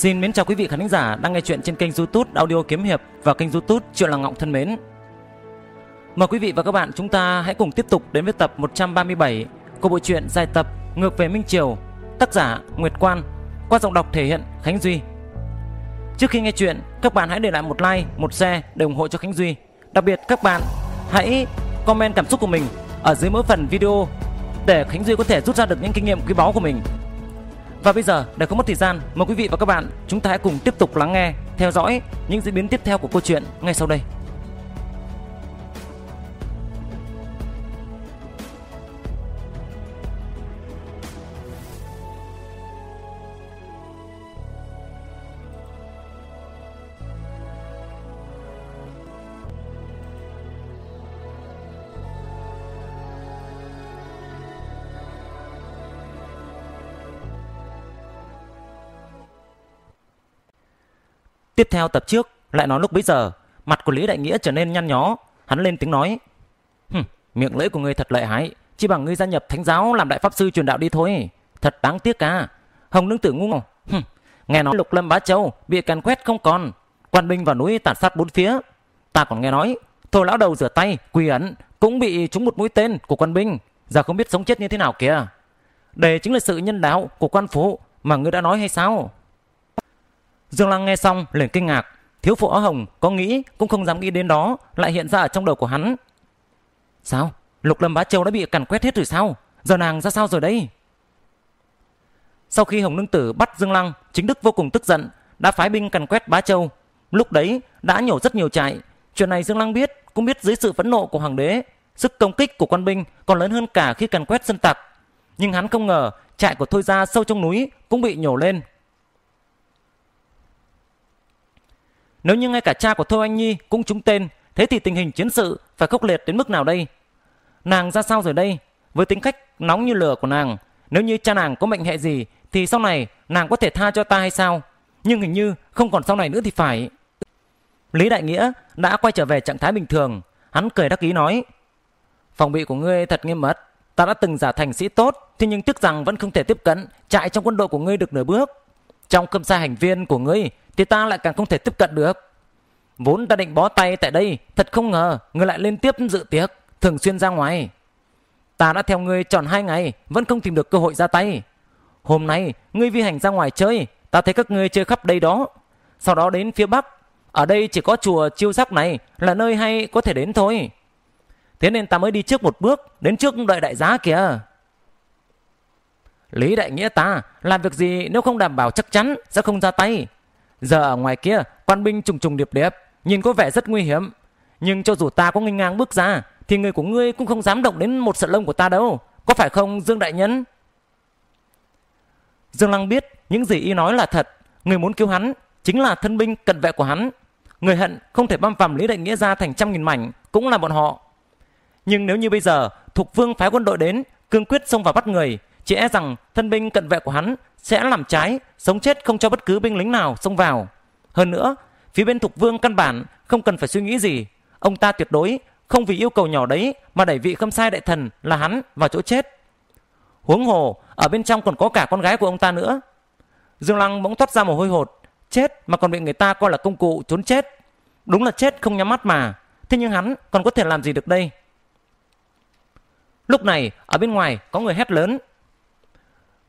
Xin mến chào quý vị khán giả đang nghe chuyện trên kênh YouTube Audio Kiếm Hiệp và kênh YouTube Triệu Làng Ngọng thân mến. Mời quý vị và các bạn chúng ta hãy cùng tiếp tục đến với tập 137 của bộ truyện dài tập Ngược về Minh Triều, tác giả Nguyệt Quan, qua giọng đọc thể hiện Khánh Duy. Trước khi nghe chuyện, các bạn hãy để lại một like, một share để ủng hộ cho Khánh Duy. Đặc biệt các bạn hãy comment cảm xúc của mình ở dưới mỗi phần video để Khánh Duy có thể rút ra được những kinh nghiệm quý báu của mình và bây giờ để không mất thời gian, mời quý vị và các bạn chúng ta hãy cùng tiếp tục lắng nghe, theo dõi những diễn biến tiếp theo của câu chuyện ngay sau đây. Tiếp theo tập trước, lại nói lúc bấy giờ, mặt của Lý Đại Nghĩa trở nên nhăn nhó, hắn lên tiếng nói. Hừm, miệng lưỡi của ngươi thật lợi hại, chỉ bằng ngươi gia nhập thánh giáo làm đại pháp sư truyền đạo đi thôi. Thật đáng tiếc cả. À. Hồng Nương Tử ngu ngốc. Hừm, nghe nói Lục Lâm Bá Châu bị càn quét không còn, quan binh vào núi tàn sát bốn phía. Ta còn nghe nói, thôi lão đầu rửa tay, quỳ ẩn, cũng bị trúng một mũi tên của quan binh, giờ không biết sống chết như thế nào kìa. Đây chính là sự nhân đạo của quan phủ mà ngươi đã nói hay sao? Dương Lăng nghe xong liền kinh ngạc, thiếu phụ áo hồng có nghĩ cũng không dám nghĩ đến đó lại hiện ra ở trong đầu của hắn. Sao? Lục Lâm Bá Châu đã bị càn quét hết rồi sao? Giờ nàng ra sao rồi đây? Sau khi Hồng Nương Tử bắt Dương Lăng, chính đức vô cùng tức giận, đã phái binh càn quét Bá Châu. Lúc đấy đã nhổ rất nhiều trại. Chuyện này Dương Lăng biết, cũng biết dưới sự phẫn nộ của hoàng đế, sức công kích của quân binh còn lớn hơn cả khi càn quét dân tặc. Nhưng hắn không ngờ trại của Thôi Gia sâu trong núi cũng bị nhổ lên, Nếu như ngay cả cha của Thôi Anh Nhi cũng trúng tên, thế thì tình hình chiến sự phải khốc liệt đến mức nào đây? Nàng ra sao rồi đây? Với tính cách nóng như lửa của nàng, nếu như cha nàng có mệnh hệ gì thì sau này nàng có thể tha cho ta hay sao? Nhưng hình như không còn sau này nữa thì phải. Lý Đại Nghĩa đã quay trở về trạng thái bình thường, hắn cười đắc ý nói: "Phòng bị của ngươi thật nghiêm mật, ta đã từng giả thành sĩ tốt, thế nhưng tức rằng vẫn không thể tiếp cận chạy trong quân đội của ngươi được nửa bước. Trong cơm sai hành viên của ngươi thì ta lại càng không thể tiếp cận được. Vốn ta định bó tay tại đây, thật không ngờ ngươi lại lên tiếp dự tiệc, thường xuyên ra ngoài. Ta đã theo ngươi tròn hai ngày, vẫn không tìm được cơ hội ra tay. Hôm nay, ngươi vi hành ra ngoài chơi, ta thấy các ngươi chơi khắp đây đó. Sau đó đến phía Bắc, ở đây chỉ có chùa chiêu sắc này là nơi hay có thể đến thôi. Thế nên ta mới đi trước một bước, đến trước đợi đại giá kìa. Lý Đại Nghĩa ta làm việc gì nếu không đảm bảo chắc chắn sẽ không ra tay. Giờ ở ngoài kia, quan binh trùng trùng điệp điệp, nhìn có vẻ rất nguy hiểm. Nhưng cho dù ta có nghênh ngang bước ra, thì người của ngươi cũng không dám động đến một sợi lông của ta đâu. Có phải không Dương Đại Nhân? Dương Lăng biết những gì y nói là thật. Người muốn cứu hắn chính là thân binh cận vệ của hắn. Người hận không thể băm vằm Lý Đại Nghĩa ra thành trăm nghìn mảnh cũng là bọn họ. Nhưng nếu như bây giờ Thục Vương phái quân đội đến, cương quyết xông vào bắt người chỉ e rằng thân binh cận vệ của hắn sẽ làm trái, sống chết không cho bất cứ binh lính nào xông vào. Hơn nữa, phía bên Thục Vương căn bản không cần phải suy nghĩ gì, ông ta tuyệt đối không vì yêu cầu nhỏ đấy mà đẩy vị Khâm Sai đại thần là hắn vào chỗ chết. Huống hồ, ở bên trong còn có cả con gái của ông ta nữa. Dương Lăng bỗng thoát ra một hôi hột, chết mà còn bị người ta coi là công cụ trốn chết. Đúng là chết không nhắm mắt mà, thế nhưng hắn còn có thể làm gì được đây? Lúc này, ở bên ngoài có người hét lớn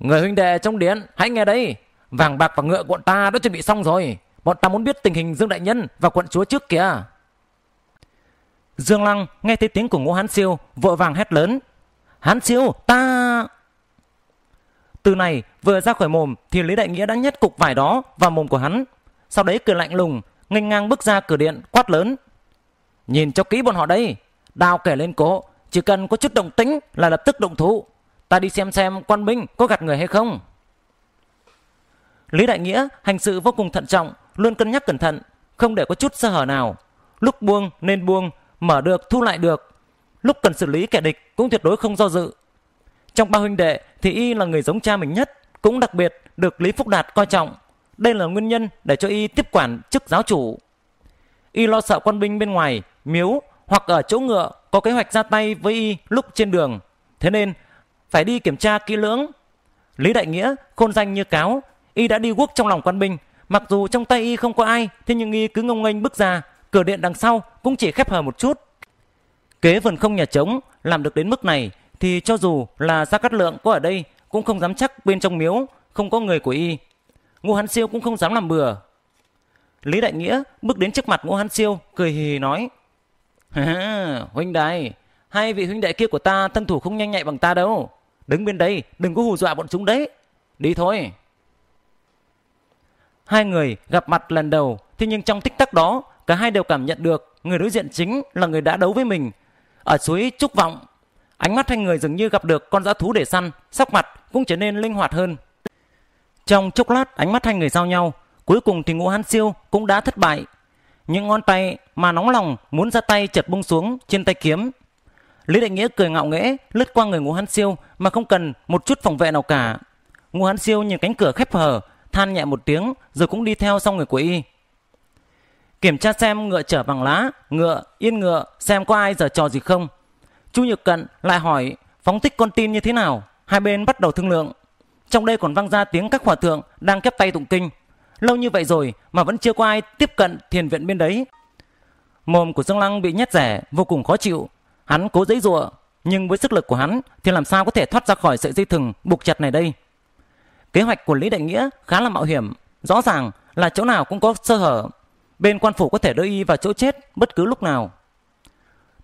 Người huynh đệ trong điện, hãy nghe đây. Vàng bạc và ngựa bọn ta đã chuẩn bị xong rồi. Bọn ta muốn biết tình hình Dương Đại Nhân và quận chúa trước kìa. Dương Lăng nghe thấy tiếng của ngũ Hán Siêu vội vàng hét lớn. Hán Siêu, ta... Từ này vừa ra khỏi mồm thì Lý Đại Nghĩa đã nhét cục vải đó vào mồm của hắn. Sau đấy cười lạnh lùng, nghênh ngang bước ra cửa điện quát lớn. Nhìn cho kỹ bọn họ đây, đào kẻ lên cổ, chỉ cần có chút động tính là lập tức động thủ ta đi xem xem quan binh có gạt người hay không lý đại nghĩa hành sự vô cùng thận trọng luôn cân nhắc cẩn thận không để có chút sơ hở nào lúc buông nên buông mở được thu lại được lúc cần xử lý kẻ địch cũng tuyệt đối không do dự trong ba huynh đệ thì y là người giống cha mình nhất cũng đặc biệt được lý phúc đạt coi trọng đây là nguyên nhân để cho y tiếp quản chức giáo chủ y lo sợ quân binh bên ngoài miếu hoặc ở chỗ ngựa có kế hoạch ra tay với y lúc trên đường thế nên phải đi kiểm tra kỹ lưỡng. Lý Đại Nghĩa khôn danh như cáo, y đã đi quốc trong lòng quan binh, mặc dù trong tay y không có ai, thế nhưng y cứ ngông nghênh bước ra, cửa điện đằng sau cũng chỉ khép hờ một chút. Kế vườn không nhà trống làm được đến mức này thì cho dù là Gia Cát Lượng có ở đây cũng không dám chắc bên trong miếu không có người của y. Ngô Hán Siêu cũng không dám làm bừa. Lý Đại Nghĩa bước đến trước mặt Ngô Hán Siêu cười hì hì nói: "Huynh đài, hai vị huynh đệ kia của ta thân thủ không nhanh nhạy bằng ta đâu." Đứng bên đây, đừng có hù dọa bọn chúng đấy. Đi thôi. Hai người gặp mặt lần đầu, thế nhưng trong tích tắc đó, cả hai đều cảm nhận được người đối diện chính là người đã đấu với mình. Ở suối Trúc Vọng, ánh mắt hai người dường như gặp được con dã thú để săn, sắc mặt cũng trở nên linh hoạt hơn. Trong chốc lát, ánh mắt hai người giao nhau, cuối cùng thì Ngũ Hán Siêu cũng đã thất bại. Những ngón tay mà nóng lòng muốn ra tay chật bung xuống trên tay kiếm Lý Đại Nghĩa cười ngạo nghễ lướt qua người Ngô Hán Siêu mà không cần một chút phòng vệ nào cả. Ngô Hán Siêu nhìn cánh cửa khép hờ, than nhẹ một tiếng rồi cũng đi theo sau người của y. Kiểm tra xem ngựa chở bằng lá, ngựa, yên ngựa, xem có ai giở trò gì không. Chu Nhược Cận lại hỏi phóng tích con tin như thế nào. Hai bên bắt đầu thương lượng. Trong đây còn vang ra tiếng các hòa thượng đang kép tay tụng kinh. Lâu như vậy rồi mà vẫn chưa có ai tiếp cận thiền viện bên đấy. Mồm của Dương Lăng bị nhét rẻ, vô cùng khó chịu, Hắn cố dãy giụa, nhưng với sức lực của hắn thì làm sao có thể thoát ra khỏi sợi dây thừng buộc chặt này đây? Kế hoạch của Lý Đại Nghĩa khá là mạo hiểm, rõ ràng là chỗ nào cũng có sơ hở. Bên quan phủ có thể đưa y vào chỗ chết bất cứ lúc nào.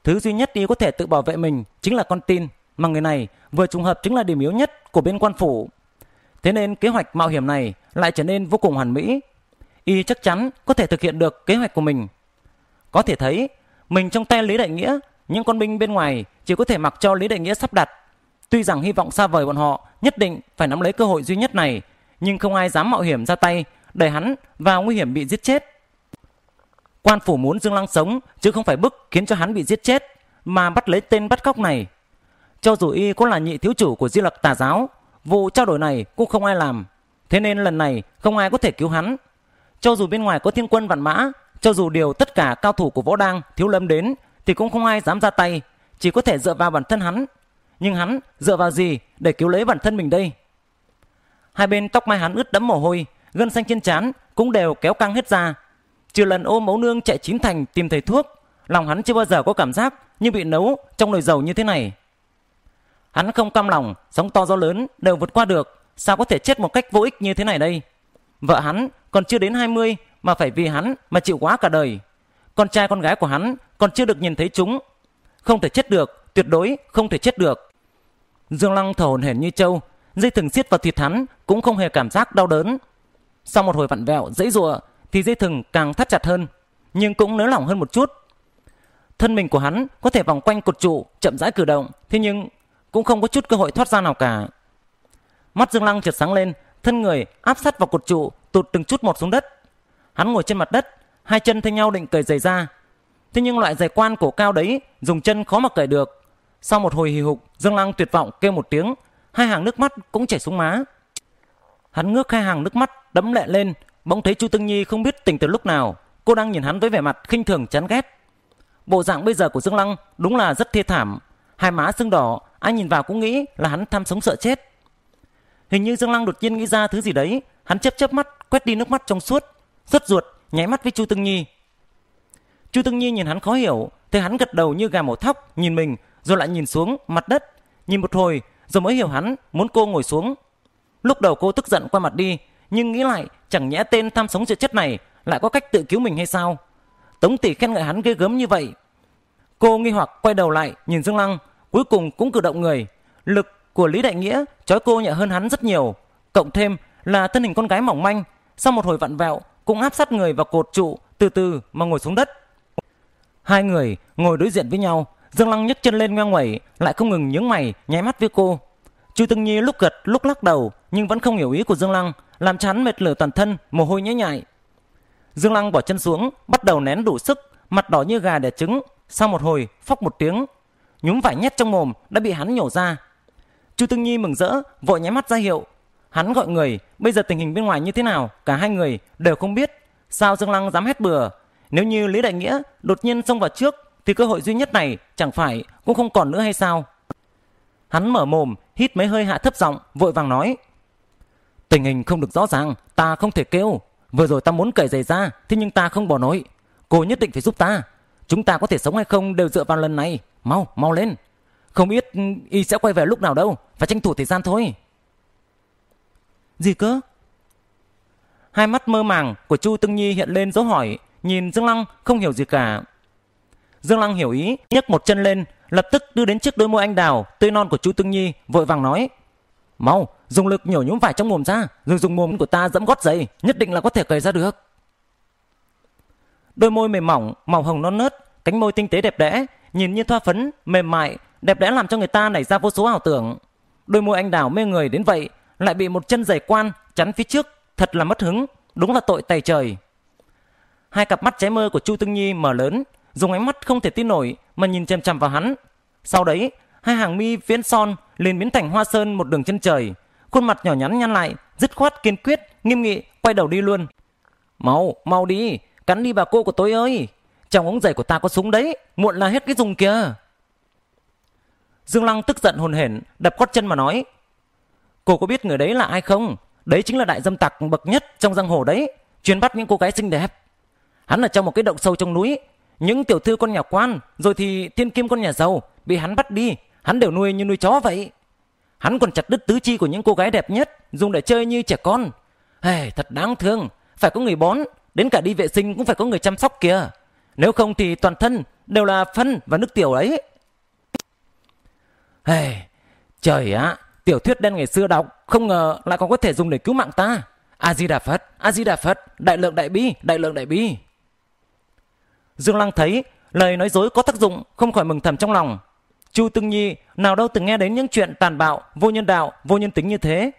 Thứ duy nhất y có thể tự bảo vệ mình chính là con tin, mà người này vừa trùng hợp chính là điểm yếu nhất của bên quan phủ. Thế nên kế hoạch mạo hiểm này lại trở nên vô cùng hoàn mỹ. Y chắc chắn có thể thực hiện được kế hoạch của mình. Có thể thấy, mình trong tay Lý Đại Nghĩa những con binh bên ngoài chỉ có thể mặc cho Lý Đại Nghĩa sắp đặt. Tuy rằng hy vọng xa vời bọn họ nhất định phải nắm lấy cơ hội duy nhất này, nhưng không ai dám mạo hiểm ra tay đẩy hắn vào nguy hiểm bị giết chết. Quan phủ muốn Dương Lăng sống chứ không phải bức khiến cho hắn bị giết chết mà bắt lấy tên bắt cóc này. Cho dù y cũng là nhị thiếu chủ của di lặc tà giáo, vụ trao đổi này cũng không ai làm. Thế nên lần này không ai có thể cứu hắn. Cho dù bên ngoài có thiên quân vạn mã, cho dù điều tất cả cao thủ của võ đang thiếu lâm đến thì cũng không ai dám ra tay, chỉ có thể dựa vào bản thân hắn. Nhưng hắn dựa vào gì để cứu lấy bản thân mình đây? Hai bên tóc mai hắn ướt đẫm mồ hôi, gân xanh trên trán cũng đều kéo căng hết ra. Trừ lần ôm mấu nương chạy chín thành tìm thầy thuốc, lòng hắn chưa bao giờ có cảm giác như bị nấu trong nồi dầu như thế này. Hắn không cam lòng, sóng to gió lớn đều vượt qua được, sao có thể chết một cách vô ích như thế này đây? Vợ hắn còn chưa đến 20 mà phải vì hắn mà chịu quá cả đời con trai con gái của hắn còn chưa được nhìn thấy chúng. Không thể chết được, tuyệt đối không thể chết được. Dương Lăng thở hổn hển như trâu, dây thừng siết vào thịt hắn cũng không hề cảm giác đau đớn. Sau một hồi vặn vẹo, dãy rụa thì dây thừng càng thắt chặt hơn, nhưng cũng nới lỏng hơn một chút. Thân mình của hắn có thể vòng quanh cột trụ, chậm rãi cử động, thế nhưng cũng không có chút cơ hội thoát ra nào cả. Mắt Dương Lăng chợt sáng lên, thân người áp sát vào cột trụ, tụt từng chút một xuống đất. Hắn ngồi trên mặt đất, hai chân thay nhau định cởi giày ra. Thế nhưng loại giày quan cổ cao đấy dùng chân khó mà cởi được. Sau một hồi hì hục, Dương Lăng tuyệt vọng kêu một tiếng, hai hàng nước mắt cũng chảy xuống má. Hắn ngước hai hàng nước mắt đấm lệ lên, bỗng thấy Chu Tương Nhi không biết tỉnh từ lúc nào, cô đang nhìn hắn với vẻ mặt khinh thường chán ghét. Bộ dạng bây giờ của Dương Lăng đúng là rất thê thảm, hai má sưng đỏ, ai nhìn vào cũng nghĩ là hắn tham sống sợ chết. Hình như Dương Lăng đột nhiên nghĩ ra thứ gì đấy, hắn chớp chớp mắt, quét đi nước mắt trong suốt, rất ruột nháy mắt với Chu Tương Nhi. Chu Tương Nhi nhìn hắn khó hiểu, thấy hắn gật đầu như gà mổ thóc, nhìn mình, rồi lại nhìn xuống mặt đất, nhìn một hồi, rồi mới hiểu hắn muốn cô ngồi xuống. Lúc đầu cô tức giận qua mặt đi, nhưng nghĩ lại, chẳng nhẽ tên tham sống chữa chết này lại có cách tự cứu mình hay sao? Tống tỷ khen ngợi hắn ghê gớm như vậy. Cô nghi hoặc quay đầu lại, nhìn Dương Lăng, cuối cùng cũng cử động người. Lực của Lý Đại Nghĩa trói cô nhẹ hơn hắn rất nhiều, cộng thêm là thân hình con gái mỏng manh, sau một hồi vặn vẹo cũng áp sát người vào cột trụ từ từ mà ngồi xuống đất. Hai người ngồi đối diện với nhau, Dương Lăng nhấc chân lên ngoang ngoẩy, lại không ngừng nhướng mày, nháy mắt với cô. Chu Tương Nhi lúc gật lúc lắc đầu, nhưng vẫn không hiểu ý của Dương Lăng, làm chán mệt lửa toàn thân, mồ hôi nhễ nhại. Dương Lăng bỏ chân xuống, bắt đầu nén đủ sức, mặt đỏ như gà đẻ trứng, sau một hồi phóc một tiếng, nhúm vải nhét trong mồm đã bị hắn nhổ ra. Chu Tương Nhi mừng rỡ, vội nháy mắt ra hiệu, Hắn gọi người, bây giờ tình hình bên ngoài như thế nào, cả hai người đều không biết. Sao Dương Lăng dám hét bừa? Nếu như Lý Đại Nghĩa đột nhiên xông vào trước, thì cơ hội duy nhất này chẳng phải cũng không còn nữa hay sao? Hắn mở mồm, hít mấy hơi hạ thấp giọng, vội vàng nói. Tình hình không được rõ ràng, ta không thể kêu. Vừa rồi ta muốn cởi giày ra, thế nhưng ta không bỏ nổi. Cô nhất định phải giúp ta. Chúng ta có thể sống hay không đều dựa vào lần này. Mau, mau lên. Không biết y sẽ quay về lúc nào đâu, phải tranh thủ thời gian thôi. Gì cơ? Hai mắt mơ màng của Chu Tương Nhi hiện lên dấu hỏi, nhìn Dương Lăng không hiểu gì cả. Dương Lăng hiểu ý, nhấc một chân lên, lập tức đưa đến trước đôi môi anh đào tươi non của Chu Tương Nhi, vội vàng nói: "Mau, dùng lực nhổ nhúm vải trong mồm ra, rồi dùng mồm của ta dẫm gót giày, nhất định là có thể cởi ra được." Đôi môi mềm mỏng, màu hồng non nớt, cánh môi tinh tế đẹp đẽ, nhìn như thoa phấn, mềm mại, đẹp đẽ làm cho người ta nảy ra vô số ảo tưởng. Đôi môi anh đào mê người đến vậy lại bị một chân giày quan chắn phía trước, thật là mất hứng, đúng là tội tày trời. Hai cặp mắt cháy mơ của Chu Tương Nhi mở lớn, dùng ánh mắt không thể tin nổi mà nhìn chằm chằm vào hắn. Sau đấy, hai hàng mi viễn son liền biến thành hoa sơn một đường chân trời, khuôn mặt nhỏ nhắn nhăn lại, dứt khoát kiên quyết, nghiêm nghị quay đầu đi luôn. "Mau, mau đi, cắn đi bà cô của tôi ơi, trong ống giày của ta có súng đấy, muộn là hết cái dùng kìa." Dương Lăng tức giận hồn hển, đập quát chân mà nói, Cô có biết người đấy là ai không? Đấy chính là đại dâm tặc bậc nhất trong giang hồ đấy. Chuyên bắt những cô gái xinh đẹp. Hắn ở trong một cái động sâu trong núi. Những tiểu thư con nhà quan, rồi thì thiên kim con nhà giàu, bị hắn bắt đi. Hắn đều nuôi như nuôi chó vậy. Hắn còn chặt đứt tứ chi của những cô gái đẹp nhất, dùng để chơi như trẻ con. Hey, thật đáng thương, phải có người bón, đến cả đi vệ sinh cũng phải có người chăm sóc kìa. Nếu không thì toàn thân đều là phân và nước tiểu ấy. Hey, trời ạ, Tiểu thuyết đen ngày xưa đọc, không ngờ lại còn có thể dùng để cứu mạng ta. A-di-đà Phật, A-di-đà Phật, đại lượng đại bi, đại lượng đại bi. Dương Lăng thấy lời nói dối có tác dụng, không khỏi mừng thầm trong lòng. Chu Tương Nhi nào đâu từng nghe đến những chuyện tàn bạo, vô nhân đạo, vô nhân tính như thế.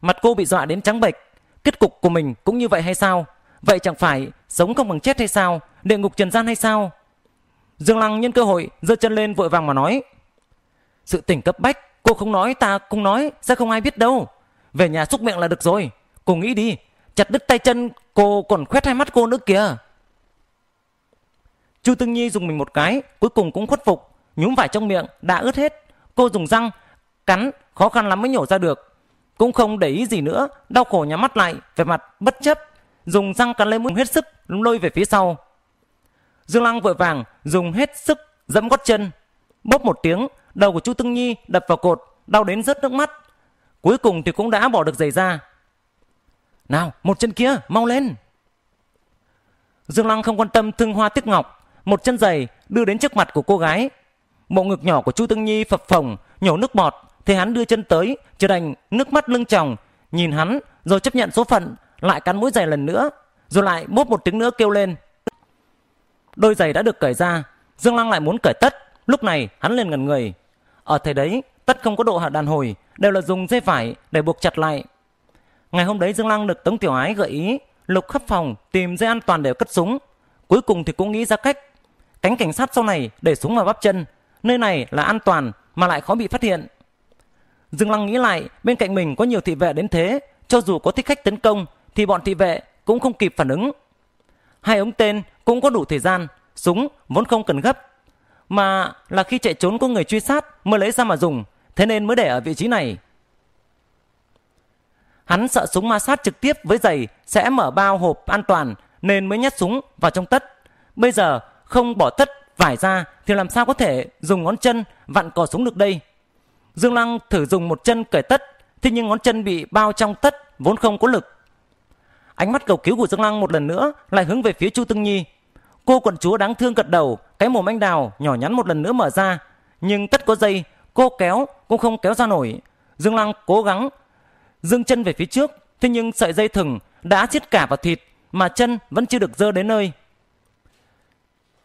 Mặt cô bị dọa đến trắng bệch. Kết cục của mình cũng như vậy hay sao? Vậy chẳng phải sống không bằng chết hay sao? Địa ngục trần gian hay sao? Dương Lăng nhân cơ hội giơ chân lên vội vàng mà nói. Sự tỉnh cấp bách Cô không nói ta không nói Sẽ không ai biết đâu Về nhà xúc miệng là được rồi Cô nghĩ đi Chặt đứt tay chân Cô còn khoét hai mắt cô nữa kìa Chu Tương Nhi dùng mình một cái Cuối cùng cũng khuất phục Nhúm vải trong miệng Đã ướt hết Cô dùng răng Cắn Khó khăn lắm mới nhổ ra được Cũng không để ý gì nữa Đau khổ nhắm mắt lại Về mặt bất chấp Dùng răng cắn lấy mũi hết sức Lôi về phía sau Dương Lăng vội vàng Dùng hết sức Dẫm gót chân Bóp một tiếng Đầu của Chu Tương Nhi đập vào cột, đau đến rớt nước mắt. Cuối cùng thì cũng đã bỏ được giày ra. Nào, một chân kia, mau lên. Dương Lăng không quan tâm thương hoa tiếc ngọc, một chân giày đưa đến trước mặt của cô gái. Bộ ngực nhỏ của Chu Tương Nhi phập phồng, nhổ nước bọt, thì hắn đưa chân tới, trở đành nước mắt lưng tròng, nhìn hắn rồi chấp nhận số phận, lại cắn mũi giày lần nữa, rồi lại bốp một tiếng nữa kêu lên. Đôi giày đã được cởi ra, Dương Lăng lại muốn cởi tất, lúc này hắn liền ngần người, ở thời đấy, tất không có độ hạ đàn hồi, đều là dùng dây vải để buộc chặt lại. Ngày hôm đấy Dương Lăng được Tống Tiểu Ái gợi ý, lục khắp phòng tìm dây an toàn để cất súng. Cuối cùng thì cũng nghĩ ra cách. Cánh cảnh sát sau này để súng vào bắp chân, nơi này là an toàn mà lại khó bị phát hiện. Dương Lăng nghĩ lại, bên cạnh mình có nhiều thị vệ đến thế, cho dù có thích khách tấn công thì bọn thị vệ cũng không kịp phản ứng. Hai ống tên cũng có đủ thời gian, súng vốn không cần gấp mà là khi chạy trốn có người truy sát mới lấy ra mà dùng thế nên mới để ở vị trí này hắn sợ súng ma sát trực tiếp với giày sẽ mở bao hộp an toàn nên mới nhét súng vào trong tất bây giờ không bỏ tất vải ra thì làm sao có thể dùng ngón chân vặn cò súng được đây dương lăng thử dùng một chân cởi tất thế nhưng ngón chân bị bao trong tất vốn không có lực ánh mắt cầu cứu của dương lăng một lần nữa lại hướng về phía chu tương nhi cô quận chúa đáng thương gật đầu cái mồm anh đào nhỏ nhắn một lần nữa mở ra nhưng tất có dây cô kéo cũng không kéo ra nổi dương lăng cố gắng dương chân về phía trước thế nhưng sợi dây thừng đã chết cả vào thịt mà chân vẫn chưa được dơ đến nơi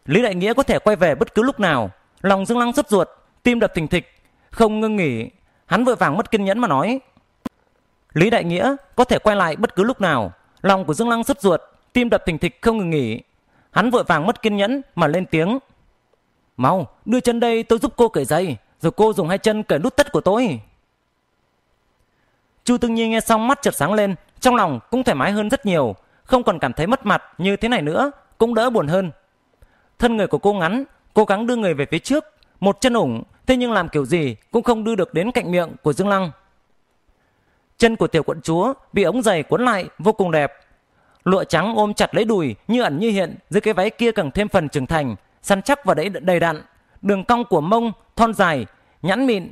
lý đại nghĩa có thể quay về bất cứ lúc nào lòng dương lăng sốt ruột tim đập thình thịch không ngưng nghỉ hắn vội vàng mất kiên nhẫn mà nói lý đại nghĩa có thể quay lại bất cứ lúc nào lòng của dương lăng sốt ruột tim đập thình thịch không ngừng nghỉ Hắn vội vàng mất kiên nhẫn mà lên tiếng. Mau, đưa chân đây tôi giúp cô cởi giày, rồi cô dùng hai chân cởi nút tất của tôi. Chu Tương Nhi nghe xong mắt chợt sáng lên, trong lòng cũng thoải mái hơn rất nhiều, không còn cảm thấy mất mặt như thế này nữa, cũng đỡ buồn hơn. Thân người của cô ngắn, cố gắng đưa người về phía trước, một chân ủng, thế nhưng làm kiểu gì cũng không đưa được đến cạnh miệng của Dương Lăng. Chân của tiểu quận chúa bị ống giày cuốn lại vô cùng đẹp, Lụa trắng ôm chặt lấy đùi như ẩn như hiện dưới cái váy kia càng thêm phần trưởng thành, săn chắc và đầy, đầy đặn. Đường cong của mông, thon dài, nhẵn mịn.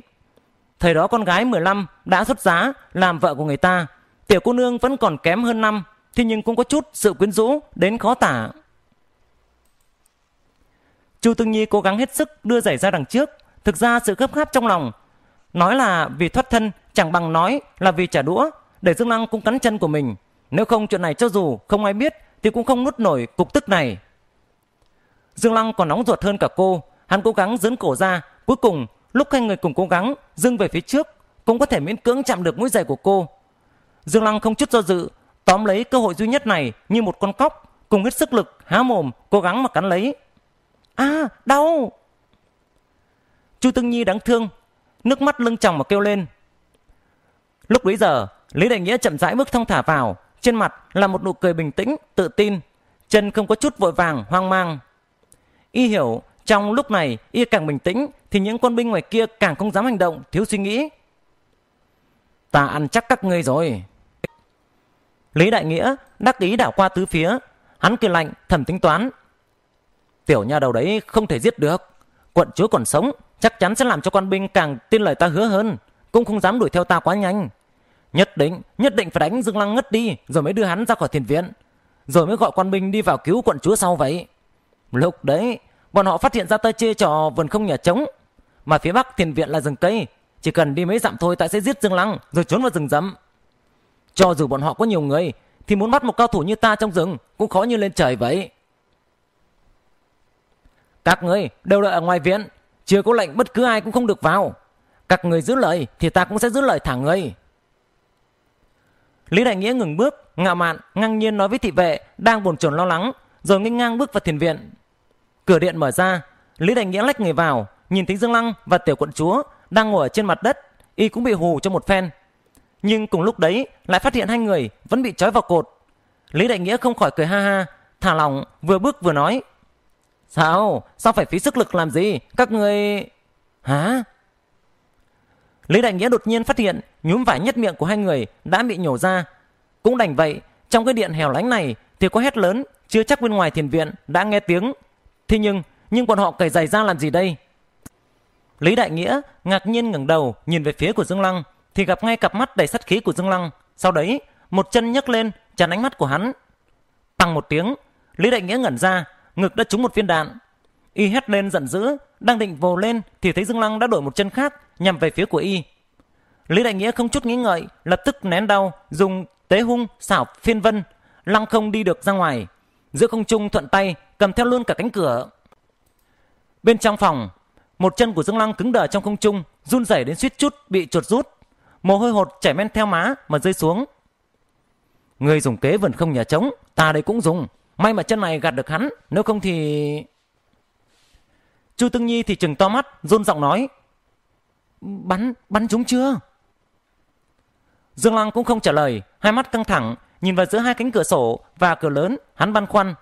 Thời đó con gái 15 đã xuất giá làm vợ của người ta. Tiểu cô nương vẫn còn kém hơn năm, thế nhưng cũng có chút sự quyến rũ đến khó tả. Chu Tương Nhi cố gắng hết sức đưa giày ra đằng trước. Thực ra sự gấp gáp trong lòng. Nói là vì thoát thân chẳng bằng nói là vì trả đũa để Dương Lăng cũng cắn chân của mình. Nếu không chuyện này cho dù không ai biết thì cũng không nuốt nổi cục tức này. Dương Lăng còn nóng ruột hơn cả cô, hắn cố gắng dấn cổ ra, cuối cùng lúc hai người cùng cố gắng dưng về phía trước cũng có thể miễn cưỡng chạm được mũi giày của cô. Dương Lăng không chút do dự, tóm lấy cơ hội duy nhất này như một con cóc, cùng hết sức lực, há mồm, cố gắng mà cắn lấy. À, đau! Chu Tương Nhi đáng thương, nước mắt lưng tròng mà kêu lên. Lúc bấy giờ, Lý Đại Nghĩa chậm rãi bước thong thả vào, trên mặt là một nụ cười bình tĩnh, tự tin. Chân không có chút vội vàng, hoang mang. Y hiểu, trong lúc này y càng bình tĩnh thì những quân binh ngoài kia càng không dám hành động, thiếu suy nghĩ. Ta ăn chắc các ngươi rồi. Lý Đại Nghĩa đắc ý đảo qua tứ phía. Hắn kia lạnh, thầm tính toán. Tiểu nha đầu đấy không thể giết được. Quận chúa còn sống, chắc chắn sẽ làm cho quan binh càng tin lời ta hứa hơn. Cũng không dám đuổi theo ta quá nhanh. Nhất định, nhất định phải đánh Dương Lăng ngất đi rồi mới đưa hắn ra khỏi thiền viện. Rồi mới gọi quan binh đi vào cứu quận chúa sau vậy. Lúc đấy, bọn họ phát hiện ra tay chê trò vườn không nhà trống. Mà phía bắc thiền viện là rừng cây. Chỉ cần đi mấy dặm thôi ta sẽ giết Dương Lăng rồi trốn vào rừng rậm. Cho dù bọn họ có nhiều người thì muốn bắt một cao thủ như ta trong rừng cũng khó như lên trời vậy. Các người đều đợi ở ngoài viện. Chưa có lệnh bất cứ ai cũng không được vào. Các người giữ lời thì ta cũng sẽ giữ lời thả người. Lý Đại Nghĩa ngừng bước, ngạo mạn, ngang nhiên nói với thị vệ đang buồn chồn lo lắng, rồi nghênh ngang bước vào thiền viện. Cửa điện mở ra, Lý Đại Nghĩa lách người vào, nhìn thấy Dương Lăng và tiểu quận chúa đang ngồi ở trên mặt đất, y cũng bị hù cho một phen. Nhưng cùng lúc đấy lại phát hiện hai người vẫn bị trói vào cột. Lý Đại Nghĩa không khỏi cười ha ha, thả lỏng vừa bước vừa nói. Sao? Sao phải phí sức lực làm gì? Các người... Hả? Lý Đại Nghĩa đột nhiên phát hiện nhúm vải nhất miệng của hai người đã bị nhổ ra. Cũng đành vậy, trong cái điện hẻo lánh này thì có hét lớn, chưa chắc bên ngoài thiền viện đã nghe tiếng. Thế nhưng, nhưng bọn họ cởi giày ra làm gì đây? Lý Đại Nghĩa ngạc nhiên ngẩng đầu nhìn về phía của Dương Lăng thì gặp ngay cặp mắt đầy sát khí của Dương Lăng. Sau đấy, một chân nhấc lên chắn ánh mắt của hắn. Tăng một tiếng, Lý Đại Nghĩa ngẩn ra, ngực đã trúng một viên đạn. Y hét lên giận dữ, đang định vồ lên thì thấy Dương Lăng đã đổi một chân khác nhằm về phía của Y. Lý Đại Nghĩa không chút nghĩ ngợi, lập tức nén đau, dùng tế hung xảo phiên vân, lăng không đi được ra ngoài. Giữa không trung thuận tay, cầm theo luôn cả cánh cửa. Bên trong phòng, một chân của Dương Lăng cứng đờ trong không trung, run rẩy đến suýt chút bị chuột rút. Mồ hôi hột chảy men theo má mà rơi xuống. Người dùng kế vẫn không nhà trống, ta đây cũng dùng. May mà chân này gạt được hắn, nếu không thì... Chu Tương Nhi thì chừng to mắt, run giọng nói. Bắn, bắn chúng chưa? Dương Lăng cũng không trả lời, hai mắt căng thẳng, nhìn vào giữa hai cánh cửa sổ và cửa lớn, hắn băn khoăn.